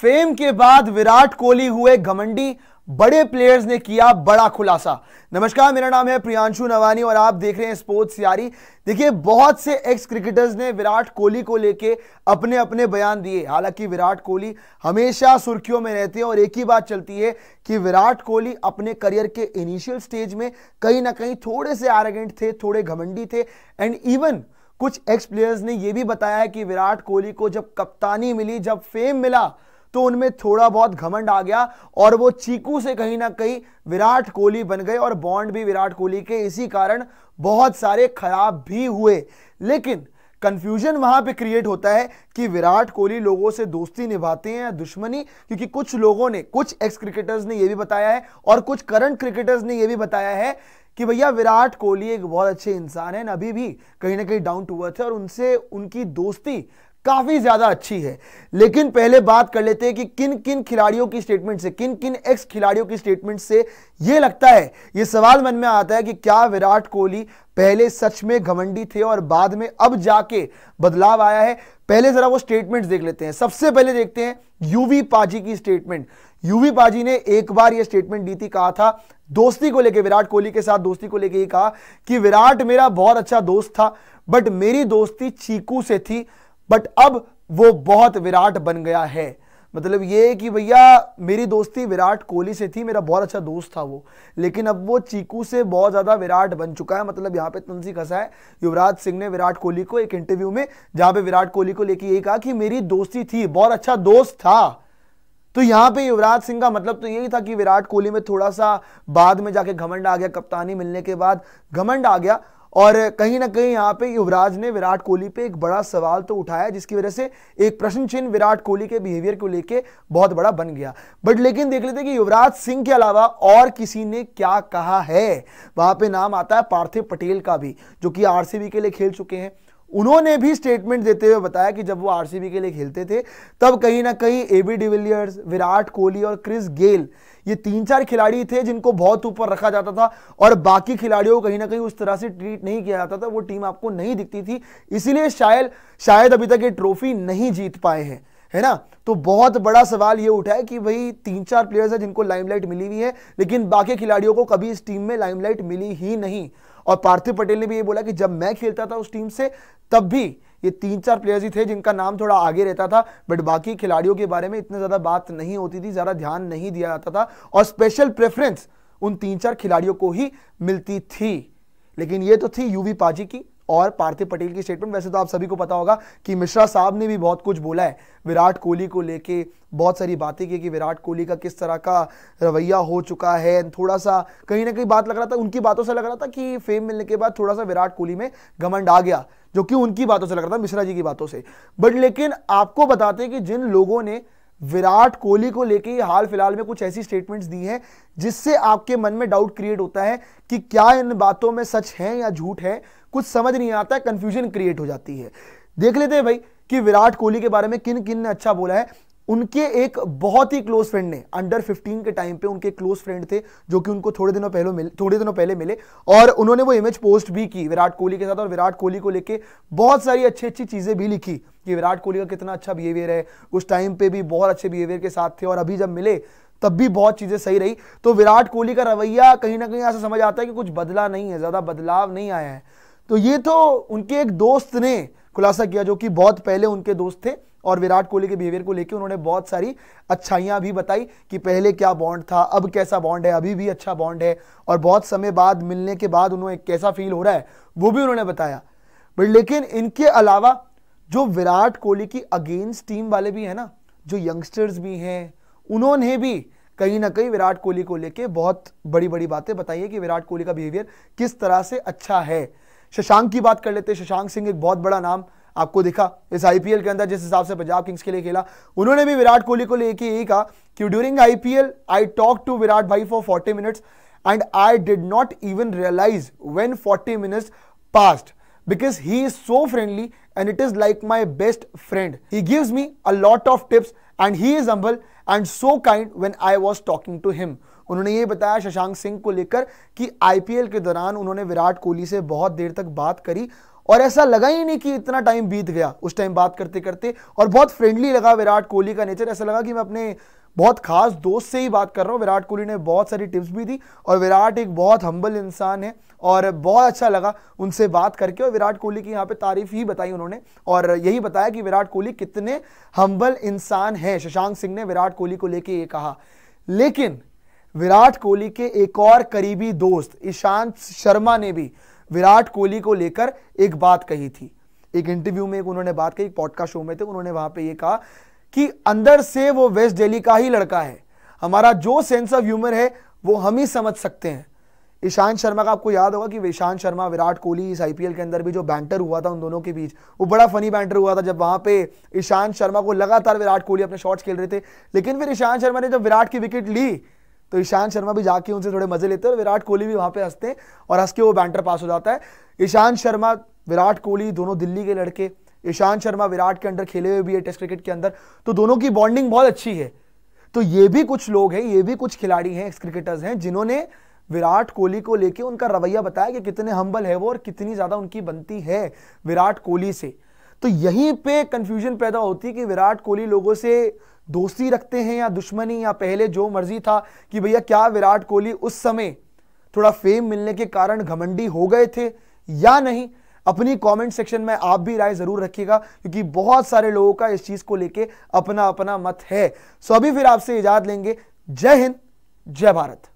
fame के बाद विराट कोहली हुए घमंडी बड़े प्लेयर्स ने किया बड़ा खुलासा नमस्कार मेरा नाम है प्रियांशु नवानी और आप देख रहे हैं स्पोर्ट्स यारी देखिए बहुत से एक्स क्रिकेटर्स ने विराट कोहली को लेके अपने अपने बयान दिए हालांकि विराट कोहली हमेशा सुर्खियों में रहते हैं और एक ही बात चलती है कि विराट कोहली अपने करियर के इनिशियल स्टेज में कहीं ना कहीं थोड़े से आरगेंट थे थोड़े घमंडी थे एंड इवन कुछ एक्स प्लेयर्स ने यह भी बताया कि विराट कोहली को जब कप्तानी मिली जब फेम मिला तो उनमें थोड़ा बहुत घमंड आ गया और वो चीकू से कहीं ना कहीं विराट कोहली बन गए और बॉन्ड भी विराट कोहली के इसी कारण बहुत सारे खराब भी हुए लेकिन कंफ्यूजन वहां पे क्रिएट होता है कि विराट कोहली लोगों से दोस्ती निभाते हैं या दुश्मनी क्योंकि कुछ लोगों ने कुछ एक्स क्रिकेटर्स ने यह भी बताया है और कुछ करंट क्रिकेटर्स ने यह भी बताया है कि भैया विराट कोहली एक बहुत अच्छे इंसान हैं अभी भी कहीं ना कहीं डाउन टू अर्थ है और उनसे उनकी दोस्ती काफ़ी ज़्यादा अच्छी है लेकिन पहले बात कर लेते हैं कि किन किन खिलाड़ियों की स्टेटमेंट से किन किन एक्स खिलाड़ियों की स्टेटमेंट से यह लगता है ये सवाल मन में आता है कि क्या विराट कोहली पहले सच में घमंडी थे और बाद में अब जाके बदलाव आया है पहले ज़रा वो स्टेटमेंट देख लेते हैं सबसे पहले देखते हैं यूवी पाजी की स्टेटमेंट यूवी पाजी ने एक बार यह स्टेटमेंट दी थी कहा था दोस्ती को लेकर विराट कोहली के साथ दोस्ती को लेकर ही कहा कि विराट मेरा बहुत अच्छा दोस्त था बट मेरी दोस्ती चीकू से थी बट अब वो बहुत विराट बन गया है मतलब ये कि भैया मेरी दोस्ती विराट कोहली से थी मेरा बहुत अच्छा दोस्त था वो लेकिन अब वो चीकू से बहुत ज़्यादा विराट बन चुका है मतलब यहाँ पे तंसी कसा है युवराज सिंह ने विराट कोहली को एक इंटरव्यू में जहाँ पे विराट कोहली को लेके ये कहा कि मेरी दोस्ती थी बहुत अच्छा दोस्त था तो यहाँ पे युवराज सिंह का मतलब तो यही था कि विराट कोहली में थोड़ा सा बाद में जाके घमंड आ गया कप्तानी मिलने के बाद घमंड आ गया और कहीं ना कहीं यहाँ पे युवराज ने विराट कोहली पे एक बड़ा सवाल तो उठाया जिसकी वजह से एक प्रश्न चिन्ह विराट कोहली के बिहेवियर को लेके बहुत बड़ा बन गया बट लेकिन देख लेते कि युवराज सिंह के अलावा और किसी ने क्या कहा है वहां पे नाम आता है पार्थिव पटेल का भी जो कि आरसीबी के लिए खेल चुके हैं उन्होंने भी स्टेटमेंट देते हुए बताया कि जब वो आरसीबी के लिए खेलते थे तब कहीं ना कहीं A B de Villiers Virat Kohli और क्रिस गेल ये तीन चार खिलाड़ी थे जिनको बहुत ऊपर रखा जाता था और बाकी खिलाड़ियों को कहीं ना कहीं उस तरह से ट्रीट नहीं किया जाता था वो टीम आपको नहीं दिखती थी इसीलिए शायद शायद अभी तक ये ट्रॉफी नहीं जीत पाए हैं है ना तो बहुत बड़ा सवाल ये उठा है कि भाई तीन चार प्लेयर्स हैं जिनको लाइमलाइट मिली हुई है लेकिन बाकी खिलाड़ियों को कभी इस टीम में लाइमलाइट मिली ही नहीं और पार्थिव पटेल ने भी ये बोला कि जब मैं खेलता था उस टीम से तब भी ये तीन चार प्लेयर्स ही थे जिनका नाम थोड़ा आगे रहता था बट बाकी खिलाड़ियों के बारे में इतना ज़्यादा बात नहीं होती थी ज़्यादा ध्यान नहीं दिया जाता था और स्पेशल प्रेफरेंस उन तीन चार खिलाड़ियों को ही मिलती थी लेकिन ये तो थी यूवी पाजी की और पार्थिव पटेल की स्टेटमेंट वैसे तो आप सभी को पता होगा कि मिश्रा साहब ने भी बहुत कुछ बोला है विराट कोहली को लेके बहुत सारी बातें की कि विराट कोहली का किस तरह का रवैया हो चुका है थोड़ा सा कहीं ना कहीं बात लग रहा था उनकी बातों से लग रहा था कि फेम मिलने के बाद थोड़ा सा विराट कोहली में घमंड आ गया जो कि उनकी बातों से लग रहा था मिश्रा जी की बातों से बट लेकिन आपको बताते हैं कि जिन लोगों ने विराट कोहली को लेके हाल फिलहाल में कुछ ऐसी स्टेटमेंट्स दी हैं जिससे आपके मन में डाउट क्रिएट होता है कि क्या इन बातों में सच है या झूठ है कुछ समझ नहीं आता कंफ्यूजन क्रिएट हो जाती है देख लेते हैं भाई कि विराट कोहली के बारे में किन किन ने अच्छा बोला है उनके एक बहुत ही क्लोज फ्रेंड ने अंडर 15 के टाइम पे उनके क्लोज फ्रेंड थे जो कि उनको थोड़े दिनों पहले मिले थोड़े दिनों पहले मिले और उन्होंने वो इमेज पोस्ट भी की विराट कोहली के साथ और विराट कोहली को लेके बहुत सारी अच्छी अच्छी चीज़ें भी लिखी कि विराट कोहली का कितना अच्छा बिहेवियर है उस टाइम पे भी बहुत अच्छे बिहेवियर के साथ थे और अभी जब मिले तब भी बहुत चीज़ें सही रही तो विराट कोहली का रवैया कहीं ना कहीं ऐसा समझ आता है कि कुछ बदला नहीं है ज़्यादा बदलाव नहीं आया है तो ये तो उनके एक दोस्त ने खुलासा किया जो कि बहुत पहले उनके दोस्त थे और विराट कोहली के बिहेवियर को लेकर उन्होंने बहुत सारी अच्छाइयां भी बताई कि पहले क्या बॉन्ड था अब कैसा बॉन्ड है अभी भी अच्छा बॉन्ड है और बहुत समय बाद मिलने के बाद उन्होंने कैसा फील हो रहा है वो भी उन्होंने बताया बट लेकिन इनके अलावा जो विराट कोहली की अगेंस्ट टीम वाले भी हैं ना जो यंगस्टर्स भी हैं उन्होंने भी कहीं ना कहीं विराट कोहली को लेके बहुत बड़ी बड़ी बातें बताइए कि विराट कोहली का बिहेवियर किस तरह से अच्छा है शशांक की बात कर लेते शशांक सिंह एक बहुत बड़ा नाम आपको दिखा इस आईपीएल के अंदर जिस हिसाब से पंजाब किंग्स के लिए खेला उन्होंने भी विराट कोहली को लेके यही कहा कि during IPL I talk to Virat भाई for forty minutes and I did not even realise when forty minutes passed because he is so friendly and it is like my best friend he gives me a lot of tips and he is humble and so kind when I was talking to him उन्होंने ये बताया शशांक सिंह को लेकर कि IPL के दौरान उन्होंने विराट कोहली से बहुत देर तक बात करी और ऐसा लगा ही नहीं कि इतना टाइम बीत गया उस टाइम बात करते करते और बहुत फ्रेंडली लगा विराट कोहली का नेचर ऐसा लगा कि मैं अपने बहुत खास दोस्त से ही बात कर रहा हूँ विराट कोहली ने बहुत सारी टिप्स भी दी और विराट एक बहुत हम्बल इंसान है और बहुत अच्छा लगा उनसे बात करके और विराट कोहली की यहाँ पे तारीफ ही बताई उन्होंने और यही बताया कि विराट कोहली कितने हम्बल इंसान हैं शशांक सिंह ने विराट कोहली को लेके ये कहा लेकिन विराट कोहली के एक और करीबी दोस्त ईशांत शर्मा ने भी विराट कोहली को लेकर एक बात कही थी एक इंटरव्यू में एक उन्होंने बात कही पॉडकास्ट शो में थे उन्होंने वहां पे ये कहा कि अंदर से वो वेस्ट दिल्ली का ही लड़का है हमारा जो सेंस ऑफ ह्यूमर है वो हम ही समझ सकते हैं ईशांत शर्मा का आपको याद होगा कि ईशांत शर्मा विराट कोहली इस आईपीएल के अंदर भी जो बैंटर हुआ था उन दोनों के बीच वो बड़ा फनी बैंटर हुआ था जब वहां पे ईशांत शर्मा को लगातार विराट कोहली अपने शॉट्स खेल रहे थे लेकिन फिर ईशांत शर्मा ने जब विराट की विकेट ली तो ईशांत शर्मा भी जाके उनसे थोड़े मजे लेते हैं विराट कोहली भी वहां पे हंसते हैं और हंस के वो बैंटर पास हो जाता है ईशांत शर्मा विराट कोहली दोनों दिल्ली के लड़के ईशांत शर्मा विराट के अंडर खेले हुए भी है टेस्ट क्रिकेट के अंदर तो दोनों की बॉन्डिंग बहुत अच्छी है तो ये भी कुछ लोग हैं ये भी कुछ खिलाड़ी हैं क्रिकेटर्स हैं जिन्होंने विराट कोहली को लेके उनका रवैया बताया कि कितने हम्बल है वो और कितनी ज़्यादा उनकी बनती है विराट कोहली से तो यहीं पे कंफ्यूजन पैदा होती है कि विराट कोहली लोगों से दोस्ती रखते हैं या दुश्मनी या पहले जो मर्जी था कि भैया क्या विराट कोहली उस समय थोड़ा फेम मिलने के कारण घमंडी हो गए थे या नहीं अपनी कमेंट सेक्शन में आप भी राय जरूर रखिएगा क्योंकि बहुत सारे लोगों का इस चीज को लेके अपना अपना मत है सो अभी फिर आपसे इजाजत लेंगे जय हिंद जय भारत